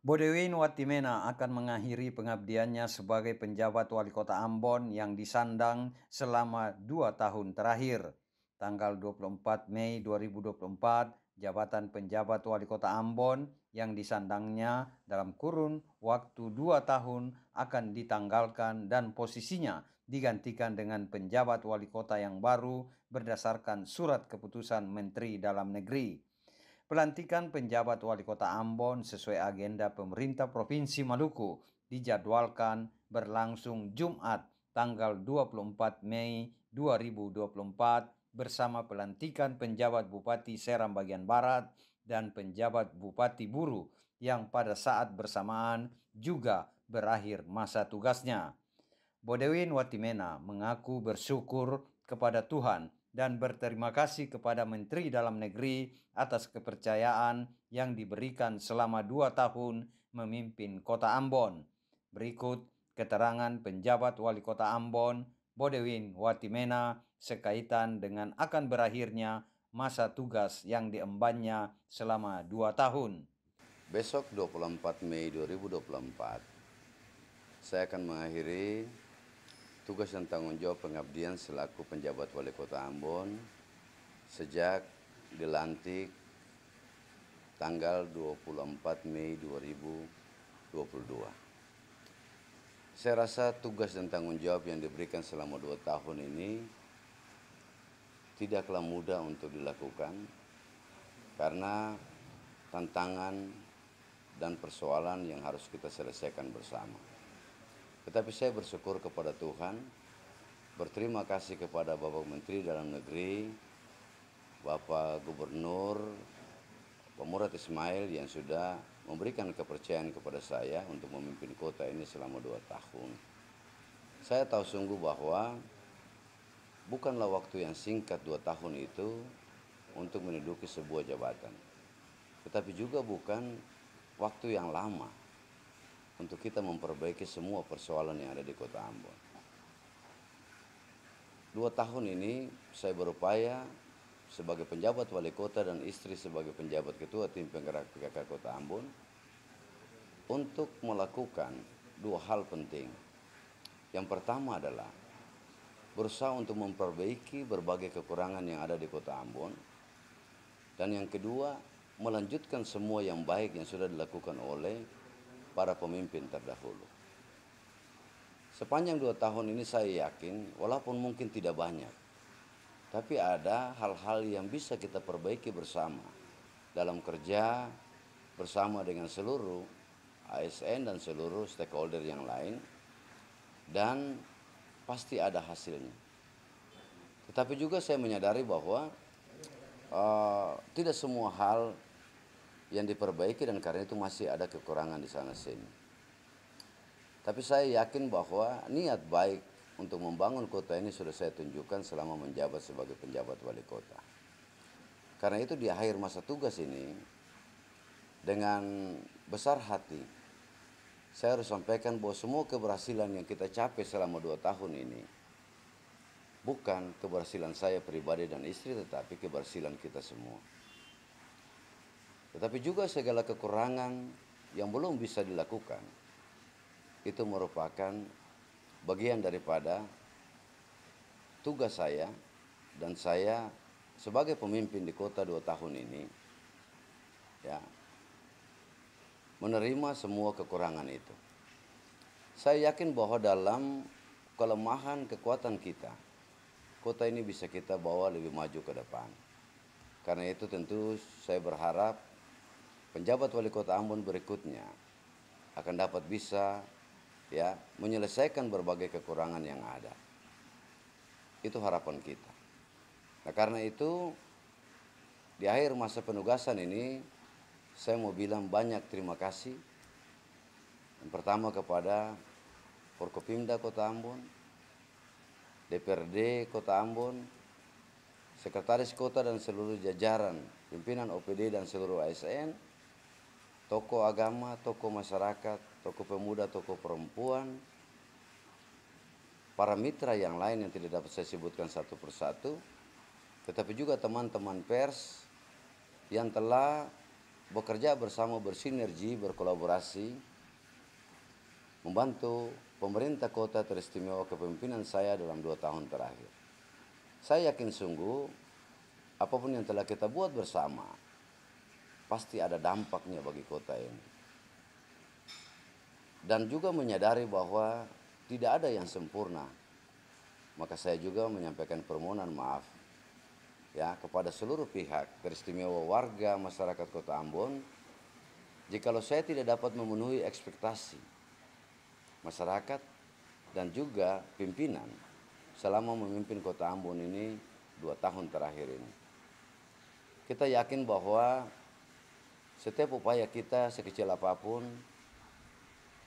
Bodewin Watimena akan mengakhiri pengabdiannya sebagai penjabat wali kota Ambon yang disandang selama dua tahun terakhir. Tanggal 24 Mei 2024, jabatan penjabat wali kota Ambon yang disandangnya dalam kurun waktu dua tahun akan ditanggalkan dan posisinya digantikan dengan penjabat wali kota yang baru berdasarkan surat keputusan Menteri Dalam Negeri. Pelantikan penjabat wali kota Ambon sesuai agenda pemerintah Provinsi Maluku dijadwalkan berlangsung Jumat tanggal 24 Mei 2024 bersama pelantikan penjabat Bupati Seram Bagian Barat dan penjabat Bupati Buru yang pada saat bersamaan juga berakhir masa tugasnya. Bodewin Watimena mengaku bersyukur kepada Tuhan dan berterima kasih kepada Menteri Dalam Negeri atas kepercayaan yang diberikan selama dua tahun memimpin kota Ambon. Berikut keterangan penjabat wali kota Ambon, Bodewin Watimena, sekaitan dengan akan berakhirnya masa tugas yang diembannya selama dua tahun. Besok 24 Mei 2024, saya akan mengakhiri tugas dan tanggung jawab pengabdian selaku penjabat wali kota Ambon sejak dilantik tanggal 24 Mei 2022. Saya rasa tugas dan tanggung jawab yang diberikan selama dua tahun ini tidaklah mudah untuk dilakukan karena tantangan dan persoalan yang harus kita selesaikan bersama. Tetapi saya bersyukur kepada Tuhan, berterima kasih kepada Bapak Menteri Dalam Negeri, Bapak Gubernur, Pemurat Ismail yang sudah memberikan kepercayaan kepada saya untuk memimpin kota ini selama dua tahun. Saya tahu sungguh bahwa bukanlah waktu yang singkat dua tahun itu untuk menduduki sebuah jabatan. Tetapi juga bukan waktu yang lama untuk kita memperbaiki semua persoalan yang ada di kota Ambon. Dua tahun ini saya berupaya sebagai penjabat wali kota dan istri sebagai penjabat ketua tim penggerak PKK Kota Ambon untuk melakukan dua hal penting. Yang pertama adalah berusaha untuk memperbaiki berbagai kekurangan yang ada di Kota Ambon. Dan yang kedua, melanjutkan semua yang baik yang sudah dilakukan oleh para pemimpin terdahulu. Sepanjang dua tahun ini saya yakin, walaupun mungkin tidak banyak, tapi ada hal-hal yang bisa kita perbaiki bersama dalam kerja bersama dengan seluruh ASN dan seluruh stakeholder yang lain dan pasti ada hasilnya. Tetapi juga saya menyadari bahwa uh, tidak semua hal yang diperbaiki dan karena itu masih ada kekurangan di sana sini. Tapi saya yakin bahwa niat baik untuk membangun kota ini sudah saya tunjukkan selama menjabat sebagai penjabat wali kota. Karena itu di akhir masa tugas ini dengan besar hati saya harus sampaikan bahwa semua keberhasilan yang kita capai selama dua tahun ini bukan keberhasilan saya pribadi dan istri tetapi keberhasilan kita semua. Tetapi juga segala kekurangan yang belum bisa dilakukan itu merupakan bagian daripada tugas saya dan saya sebagai pemimpin di kota dua tahun ini ya menerima semua kekurangan itu. Saya yakin bahwa dalam kelemahan kekuatan kita, kota ini bisa kita bawa lebih maju ke depan. Karena itu tentu saya berharap penjabat wali kota Ambon berikutnya akan dapat bisa ya menyelesaikan berbagai kekurangan yang ada. Itu harapan kita. Nah, karena itu di akhir masa penugasan ini saya mau bilang banyak terima kasih. Yang pertama kepada Forkopimda Kota Ambon, DPRD Kota Ambon, Sekretaris Kota dan seluruh jajaran pimpinan OPD dan seluruh ASN toko agama, toko masyarakat, toko pemuda, toko perempuan, para mitra yang lain yang tidak dapat saya sebutkan satu persatu, tetapi juga teman-teman pers yang telah bekerja bersama, bersinergi, berkolaborasi, membantu pemerintah kota teristimewa kepemimpinan saya dalam dua tahun terakhir. Saya yakin sungguh, apapun yang telah kita buat bersama, pasti ada dampaknya bagi kota ini. Dan juga menyadari bahwa tidak ada yang sempurna. Maka saya juga menyampaikan permohonan maaf ya kepada seluruh pihak, teristimewa warga masyarakat Kota Ambon, jikalau saya tidak dapat memenuhi ekspektasi masyarakat dan juga pimpinan selama memimpin Kota Ambon ini dua tahun terakhir ini. Kita yakin bahwa setiap upaya kita sekecil apapun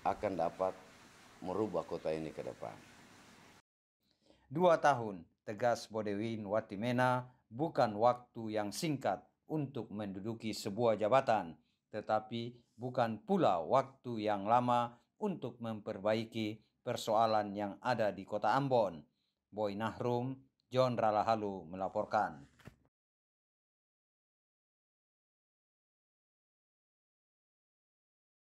akan dapat merubah kota ini ke depan. Dua tahun, tegas Bodewin Watimena bukan waktu yang singkat untuk menduduki sebuah jabatan, tetapi bukan pula waktu yang lama untuk memperbaiki persoalan yang ada di kota Ambon. Boy Nahrum, John Ralahalu melaporkan.